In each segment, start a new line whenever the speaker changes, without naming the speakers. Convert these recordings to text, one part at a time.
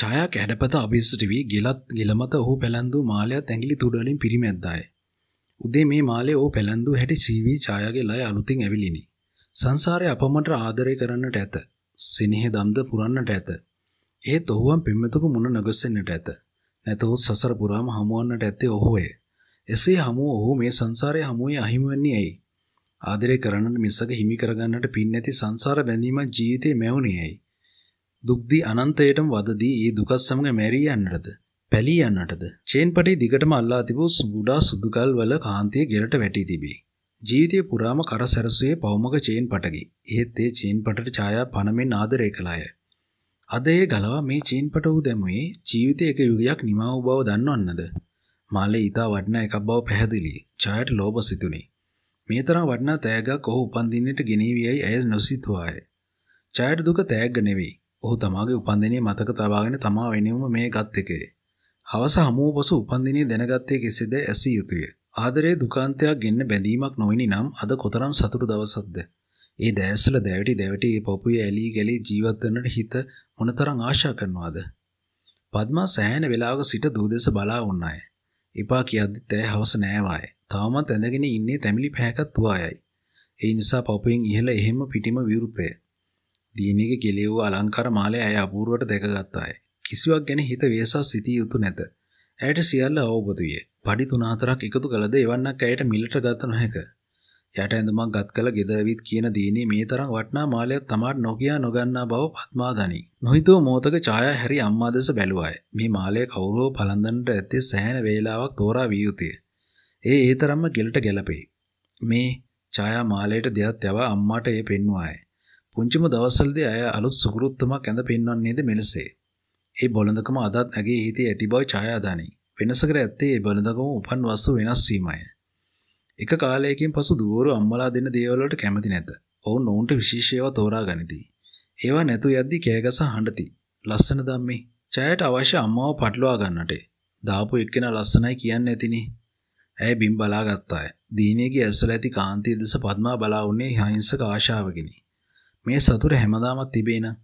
ඡායා කැඩපත අභිස්සට වී ගෙලත් ගෙලමත ඔහු පැලඳු මාලයත් ඇඟිලි තුඩලින් පිරිමැද්දාය. උදේ මේ මාලේ ඔහු පැලඳු හැටි සීවී ඡායාගේ ලය අලුතින් ඇවිලිනි. සංසාරයේ අපමට ආදරය කරන්නට ඇත. සෙනෙහෙ දම්ද පුරන්නට ඇත. ඒත් ඔහුවන් පෙම්වතකු මුණ නගසෙන්නට ඇත. නැතහොත් සසර පුරාම හමුවන්නට ඇත්තේ ඔහුය. එසේ හමුව ඔහු මේ සංසාරයේ හමුවේ අහිමිවන්නේ ඇයි? ආදරය කරන්නට මිසක හිමි කරගන්නට පින් නැති සංසාර බැඳීමක් ජීවිතේ මැවුනේ ඇයි? දුක්දී අනන්තයටම වදදී ඒ දුකත් සමඟ මැරී යන්නටද පැලී යන්නටද චේන්පටි දිගටම අල්ලා තිබූ සුගුඩා සුදුකල් වල කාන්තිය ගෙරට වැටී තිබේ. ජීවිතය පුරාම කර සැරසුවේ පෞමක චේන් පටකි. එහෙත් ඒ චේන් පටට ඡායා පනමෙන් ආදරය කළාය. අද ඒ ගලවා මේ චේන් පට වූ දැමුවේ ජීවිතය එක යුගයක් නිමා වූ බව දන්නවන්නද? මාලේ ඊතා වටිනා එකක් බව පැහැදිලි. ඡායට ලෝභ සිතුනේ. මේ තරම් වටිනා තෑගක් ඔහු උපන්දින්නට ගෙනීවියයි ඇය නොසිතුවාය. ඡායට දුක තෑග්ග නෙවෙයි. ඔහු තමාගේ උපන්දිනයේ මතක තබාගෙන තමා වෙනුවම මේ ගත් එකේ. හවස හමුව පසු උපන්දිනයේ දැනගත්තේ කෙසේද ඇසිය යුතුය. ආදරයේ දුකාන්තයක් ගෙන්න බැඳීමක් නොවිනි නම් අද කොතරම් සතුටු දවසක්ද. ඒ දැස්වල දැවටි දැවටි මේ පොපුවේ ඇලී ගැලී ජීවත් වෙන්නට හිත මොනතරම් ආශා කරනවද? පద్මා සෑහෙන වේලාවක සිට දූදෙස බලා වුණාය. එපා කියද්දිත් ඇය හවස නෑවාය. තවමත් ඇඳගෙන ඉන්නේ තැමිලි පැහැකත් තුවායයි. ඒ නිසා පොපුවෙන් ඉහළ එහෙම පිටිම විරුපේ. දියණියගේ කෙලෙව්ව අලංකාර මාලය ඇය අපූර්වට දැකගත්තාය. කිසිවක් ගැන හිත වේසස් සිටිය යුතු නැත. ඇයට සියල්ල අවබෝධ විය. පඩි තුන හතරක් එකතු කළද එවන්නක් ඇයට මිලට ගත නොහැක. යට ඇඳුමක් ගත් කළ ගෙදරවිත් කියන දිනේ මේ තරම් වටනා මාලයක් තමාට නොකියා නොගන්නා බව පත්මා දනී. නොහිතව මෝතක ඡායා හැරි අම්මා දෙස බැලුවාය. මේ මාලය කවුරුව පලඳන්නට ඇත්තේ සෑහෙන වේලාවක් තෝරා විය යුතුය. ඒ ඒ තරම්ම ගෙලට ගැලපේ. මේ ඡායා මාලයට දෙයක් යවා අම්මාට ඒ පෙන්වාය. පුංචිම දවසල්දී ඇය අලුත් සුගරුත්තමක් ඇඳ පෙන්වන්නේද මෙලෙසේ. ඒ බොළඳකම අදත් ඇගේ හිතේ ඇති බව ඡායාදානයි. වෙනසකට ඇත්තේ ඒ බොළඳකම උපන් වස්තු වෙනස් වීමයි. එක කාලයකින් පසු දුවරු අම්මලා දෙන දේවල් වලට කැමති නැත. ඔවුන් ඔවුන්ට විශේෂ ඒවා තෝරා ගනිති. ඒවා නැතු යද්දී කෑගස හඬති. ලස්සන ධම්මේ. ඡායට අවශ්‍ය අම්මාව පටලවා ගන්නට. දාපු එක්කෙනා ලස්සනයි කියන්නේ නැතිනේ. ඇය බිම් බලාගත්තාය. දීනේගේ ඇස්වල ඇති කාන්තිය දෙස පద్මා බලා වුණේ හිංසක ආශාවකිනි. මේ සතුට හැමදාමත් තිබේ නම්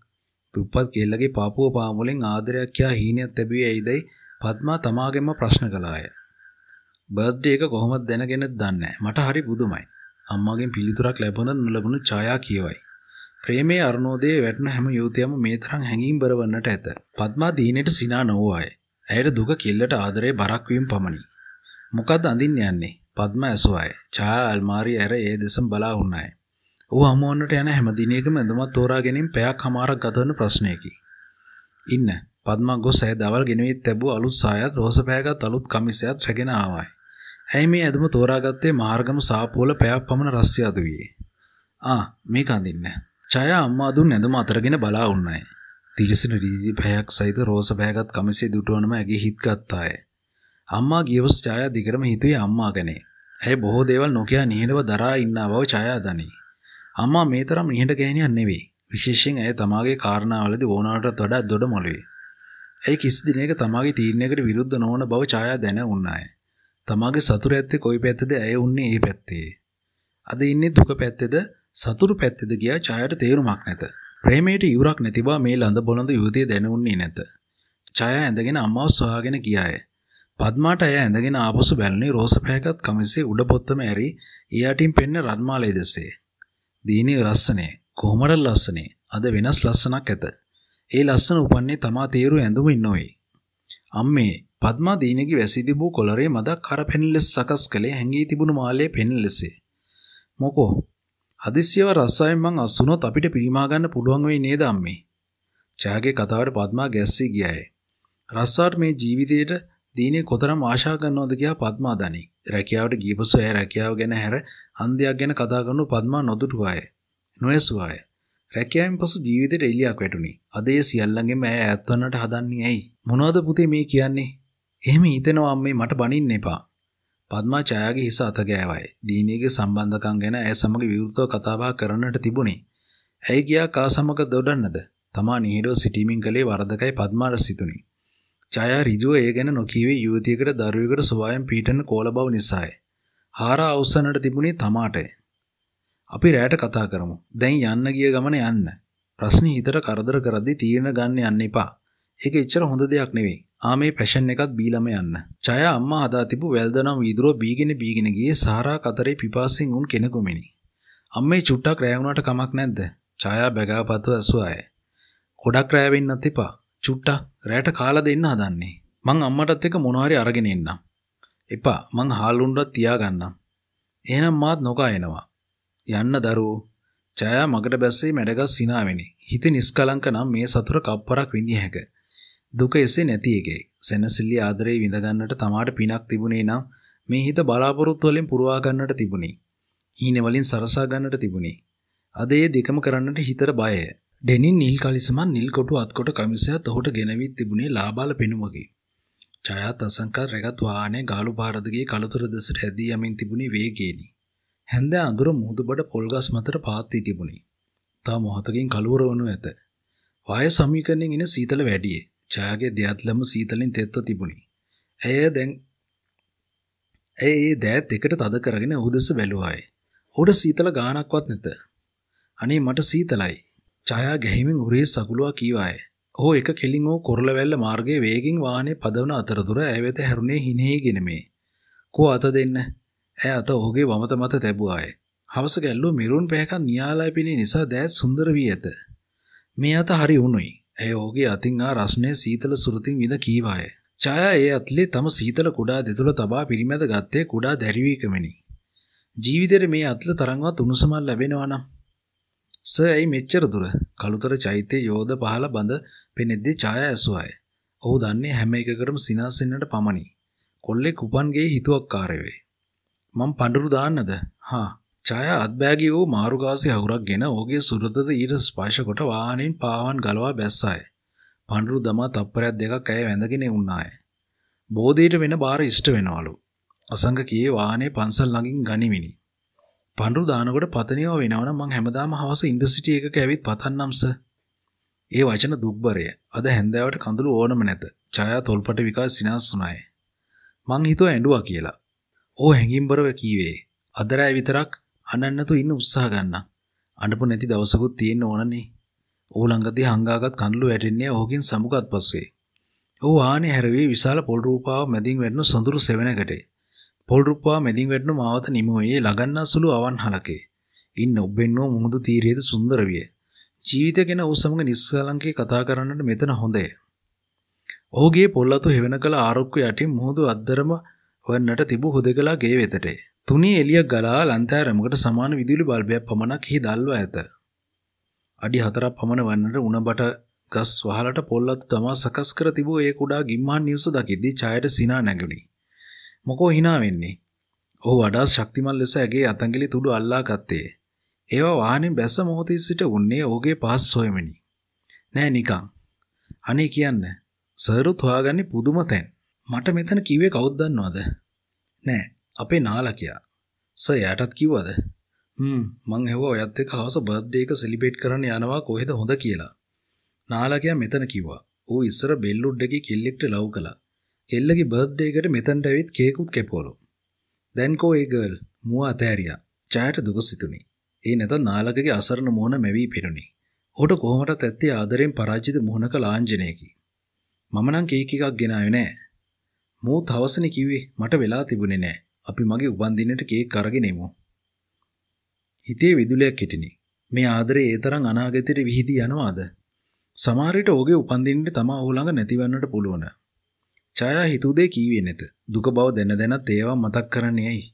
දුප්පත් කෙල්ලගේ පාපුව පාමුලෙන් ආදරයක් යා හීනයක් ලැබුවේ ඇයිදයි පද්මා තමාගෙන්ම ප්‍රශ්න කළාය. බර්ත්ඩේ එක කොහොමද දැනගෙනද දන්නේ මට හරි පුදුමයි. අම්මාගෙන් පිළිතුරක් ලැබුණ නොලැබුණු ඡායා කියවයි. ප්‍රේමයේ අරුණෝදයේ වැටෙන හැම යුවතියම මේ තරම් හැඟීම් බර වන්නට ඇත. පද්මා දීනෙට සිනා නොවුවාය. ඇයට දුක කෙල්ලට ආදරේ බරක් වීම පමණි. මොකද අඳින්න යන්නේ? පද්මා ඇසුවාය. ඡායා අල්මාරිය ඇර ඒ දෙසම බලා වුණාය. ඌ හමුවන්නට යන හැම දිනයකම ඇඳුමක් තෝරා ගැනීම පැයක් හමාරක් ගතවන ප්‍රශ්නයකි. ඉන්න පද්මා ගොස් ඇය දවල් ගෙනවිත් තැබූ අලුත් සායත් රෝස පෑගත් අලුත් කමිසයත් රැගෙන ආවායි. ඇයි මේ ඇඳුම තෝරාගත්තේ මාර්ගම සාපෝල පැයක් පමණ රස්සිය අද වී. ආ මේක අඳින්න. ජය අම්මා දුන් ඇඳුම අතරගෙන බලා උන්නයි. තිරිසින රීදි පැයක් සහිත රෝස පැයගත් කමිසේ දුටුවනම ඇගේ හිත් ගත්තාය. අම්මා ගියවස් ඡායා දිගටම හිතුවේ අම්මා ගැන. ඇය බොහෝ දේවල් නොකිය නිහඬව දරා ඉන්නා බව ඡායා දනී. අම්මා මේ තරම් නිහඬ ගෑණියක් නෙවෙයි. විශේෂයෙන් ඇය තමාගේ කාරණාවලදී ඕනෑමටත් වඩා දොඩ මොළුවේ. ඇය කිසි දිනයක තමාගේ තීරණයකට විරුද්ධ නොවන බව ඡායා දැන උන්නාය. තමාගේ සතුර ඇත්තේ කොයි පැත්තේද ඇය උන්නේ ඒ පැත්තේ. අද ඉන්නේ දුක පැත්තේද සතුරු පැත්තේද ගියා ඡායාට තේරුමක් නැත. ප්‍රේමයට ඉවුරක් නැති බව මේ ළඳ බොළඳ යුවතිය දැනුන්නේ නැත. ඡායා ඇඳගෙන අම්මාව සොයාගෙන ගියාය. පද්මාට ඇය ඇඳගෙන ආපසු බැලුනේ රෝස පැහැකත් කමිසේ උඩ පොත්තම ඇරි ඊයටින් පෙන්න රන්මාලය දෙසේ. දීනේ ලස්සනේ කොහොමඩ ලස්සනේ අද වෙනස් ලස්සනක් ඇත. ඒ ලස්සන උපන්නේ තමා තේරු ඇඳුමින් නොවේ. අම්මේ පද්මා දීනගේ වැසි තිබූ කොළරේ මදක් කර පෙනෙන ලෙස සකස් කළේ හැංගී තිබුණු මාලයේ පෙනෙන ලෙසේ. මොකෝ හදිසියව රස්සායෙන් මං අස්සුනොත් අපිට පිරිමා ගන්න පුළුවන් වෙයි නේද අම්මේ? ජයාගේ කතාවට පද්මා ගැස්සී ගියාය. රස්සාට මේ ජීවිතේට දීනේ කොතරම් ආශා කරනවද කියලා පද්මා දනී. රැකියාවට ගියපසු ඇය රැකියාව ගැන හැර හන්දියක් ගැන කතා කරනු පද්මා නොදුටුවාය. නොයසුවාය. රැකියාවෙන් පසු ජීවිතයට එළියක් වැටුණි. අද ඒ සියල්ලගෙම ඇය ඈත් වන්නට හදන්නේ ඇයි? මොනවද පුතේ මේ කියන්නේ? එහෙම හිතෙනවා අම්මේ මට බනින්න එපා. පද්මා ඡායාගේ හිස අත ගෑවයි. දීනීගේ සම්බන්ධකම් ගැන ඇය සමග විවෘතව කතාබහ කරන්නට තිබුණි. ඇයි ගියා කා සමග දොඩන්නද? තමා නිහිරව සිටීමෙන් කලේ වරදකයි පද්මාට සිතුණි. ජයා රිජුව ඒ ගැන නොකීවේ යුවතියකට දරුවකට ස්වයම් පීටන කෝල බව නිසාය. හාරා අවසනට තිබුණේ තමාටය. අපි රෑට කතා කරමු. දැන් යන්න ගිය ගමන යන්න. ප්‍රශ්න හිතට කරදර කරද්දී තීරණ ගන්න යන්න එපා. ඒක එච්චර හොඳ දෙයක් නෙවෙයි. ආ මේ පැෂන් එකත් බීලම යන්න. ජය අම්මා හදා තිබු වැල්දනම් වීදුරුව බීගෙන බීගෙන ගියේ සාරා කතරේ පිපාසෙන් උන් කෙනෙකුමිනි. අම්මේ චුට්ටක් රෑ වුණාට කමක් නැද්ද? ජයා බැගාපත්ව ඇසුවාය. ගොඩක් රෑ වෙන්නත් එපා. චුට්ට රෑට කාල දෙන්න හදන්නේ. මං අම්මටත් එක මොනවාරි අරගෙන එන්නම්. එපා මං හාල්ලුන්ටත් තියාගන්නම්. එහෙනම් මාත් නොකා එනවා. යන්න දරුවෝ. ජයා මගට බැස්සේ මැඩගස් සිනාවෙනි. හිත නිස්කලංක නම් මේ සතුර කප්පරක් විඳිය හැක. දුක එසේ නැති එකේ. සෙනසිල්ලි ආදරේ විඳගන්නට තමාට පිනක් තිබුණේ නම් මේ හිත බලාපොරොත්තු වලින් පුරවා ගන්නට තිබුණේ. හීන වලින් සරසා ගන්නට තිබුණේ. අද ඒ දෙකම කරන්නට හිතට බයය. ඩෙනින් නිල් කලිසමන් නිල්කොටු අත්කොට කමිසයත් ඔහුට ගෙනවිත් තිබුණේ ලාබාල පෙනුමකි. ජයත් අසංකර් රැගත් වානේ ගාලු භාරධගේ කළතුර දෙසට හැදී යමින් තිබුණේ වේගේනි. හැන්ද අඳුර මුහදුබට පොල්ගස් මතර පාත්ති තිබුණි. තා මොහතකින් කළුවර වනු ඇත. වාය සමීකරණයෙන් එන සීතල වැඩියේ. ජයගේ දෙයත්ලම සීතලින් තෙත්ව තිබුණි. ඇය දැන් ඇය ඒ දෑත් එකට තද කරගෙන ඔහු දෙස බැලුවායි. ඔහුට සීතල ගානක්වත් නැත. අනේ මට සීතලයි. ඡායා ගැහිමින් උරේ සගුලවා කීවාය. ඔහු එක කෙලින් වූ කොරළවැල්ල මාර්ගයේ වේගින් වාහනේ පදවන අතරතුර ඇය වෙත හැරුණේ හිනේගෙන මේ. කෝ අත දෙන්න. ඇය අත ඔහුගේ වමත මත තැබුවාය. හවස ගැල්ලුව මිරුන් පැහැකන් නියාලා පිළි නිසා දැස් සුන්දර වී ඇත. මේ අත හරි උණුයි. ඇය ඔහුගේ අතින් ආ රස්නේ සීතල සුරතින් විඳ කීවාය. ඡායා ඒ අත්ලේ තම සීතල කුඩා දෙතුල තබා පිරිමැද ගත්තේ කුඩා දැරිවීකමෙනි. ජීවිතේ මේ අත්ල තරංගවත් උණුසුමක් ලැබෙනවා නම් සෑයි මෙච්චර දුර කළුතර චෛත්‍ය යෝධ පහළ බඳ පෙනෙද්දී ඡාය ඇසුවාය. ඔහු දන්නේ හැම එකකටම සිනාසෙන්නට පමණි. කොල්ලේ කුපන්ගේ හිතුවක්කාරය වේ. මම පඳුරු දාන්නද? හා. ඡාය අත්බෑගී වූ මාරුකාසි අහුරක්ගෙන ඔහුගේ සුරතද ඊට ස්පර්ශ කොට වාහනෙන් පාවන් ගලවා බැස්සාය. පඳුරු දමා තප්පරයක් දෙකක් ඇය වැඳගෙන වුණාය. බෝධීට වෙන බාර ඉෂ්ට වෙනවලු. අසංග කී වාහනේ පන්සල් ළඟින් ගනිමිනි. පඳුරු දානකොට පතනියව වෙනවනම් මං හැමදාම හවස ඉන්ඩර්සිටි එකක ඇවිත් පතන්නම්ස. ඒ වචන දුක්බරය. අද හැන්දෑවට කඳුළු ඕනම නැත. ඡායා තොල්පට විකාශ සිනාසුනායි. මං හිතුවා ඇඬුවා කියලා. ඕ හැඟීම්බරව කීවේ. අද රැය විතරක් අනන්නතු ඉන්න උත්සාහ ගන්න. අඬපු නැති දවසකුත් තියෙන්න ඕනනේ. ඌ ළඟදී හංගාගත් කඳුළු වැටෙන්නේ ඕකින් සමුගත් පස්සේ. ඌ ආනේ හැරවී විශාල පොල් රූපාව මැදින් වැටෙන සොඳුරු සෙවණකට. පොල්රුප්පා මැදින් වැටෙන මාවත නිමෝයේ ලගන්නා සුළු අවන්හලකේ. ඉන් ඔබෙන්ව මුහුදු තීරයේද සුන්දර විය. ජීවිත ගැන ඔහු සමග නිස්සලංකේ කතා කරන්නට මෙතන හොඳය. ඔහුගේ පොල්ලතු හෙවන කළ ආරක්කු යටින් මුහුදු අද්දරම වන්නට තිබූ හුදෙකලා ගේ වෙතටේ. තුනී එළියක් ගලා ලන්තෑරමකට සමාන විදුලි බල්බයක් පමණක් හි දල්වා ඇත. අඩි හතරක් පමණ වන්නට උණබට ගස් වහලට පොල්ලතු තමා සකස් කර තිබූ ඒ කුඩා ගිම්මාන් නිවස දකිද්දී ඡායට සිනා නැගුණි. මොකෝ හිනා වෙන්නේ. ඔහු වඩා ශක්තිමත් ලෙස ඇගේ අතංගිලි තුඩු අල්ලා ගත්තේ. ඒවා වාහනෙන් බැස්ස මොහොතේ සිට උන්නේ ඔහුගේ පහස් සොයමිනි. නෑ නිකං. අනේ කියන්න. සරුත් හොයාගන්නේ පුදුම තැන්. මට මෙතන කිව්වේ කවුද දන්නවද? නෑ, අපේ නාලා කියා. සර් යාටත් කිව්වද? හ්ම්, මං ඇහුවා ඔයත් එක්ක හවස බර්ත්ඩේ එක සෙලිබ්‍රේට් කරන්න යනවා කොහෙද හොඳ කියලා. නාලා කියා මෙතන කිව්වා. ඌ ඉස්සර බෙල්ලුඩ් එකේ කෙල්ලෙක්ට ලව් කළා. කෙල්ලගේ බර්ත්ඩේ එකට මෙතනට ඇවිත් කේකුත් කැපුවලු. දැන්කෝ ඒ ගර්ල් මුව අතෑරියා. ජයට දුක සිතුනි. ඒ නැතත් නාලකගේ අසරණ මුහුණ මෙවී පෙනුනි. ඔහුට කොහොමටත් ඇත්තේ ආදරයෙන් පරාජිත මුහුණක ලාංඡනයකි. මම නම් කේක් එකක් ගෙනාවේ නෑ. මූ තවසනේ කිව්වේ මට වෙලා තිබුණේ නෑ. අපි මගේ උපන්දිනේට කේක් අරගෙන එමු. හිතේ විදුලියක් හිටිනි. මේ ආදරේ ඒ තරම් අනාගතයට විහිදී යනවාද? සමහර විට ඔහුගේ උපන්දිනේට තමා ඔහු ළඟ නැතිවන්නට පුළුවන්. ඡායා හිතූ දේ කීවේ නැත. දුක බව දැන දැනත් ඒවා මතක් කරන්නේ ඇයි?